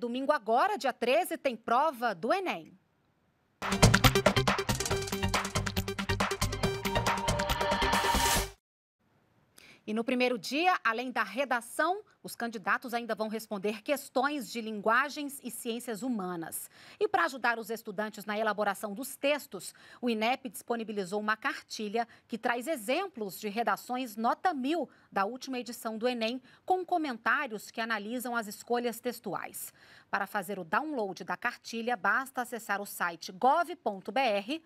Domingo agora, dia 13, tem prova do Enem. E no primeiro dia, além da redação, os candidatos ainda vão responder questões de linguagens e ciências humanas. E para ajudar os estudantes na elaboração dos textos, o INEP disponibilizou uma cartilha que traz exemplos de redações nota mil da última edição do Enem, com comentários que analisam as escolhas textuais. Para fazer o download da cartilha, basta acessar o site gov.br/mec.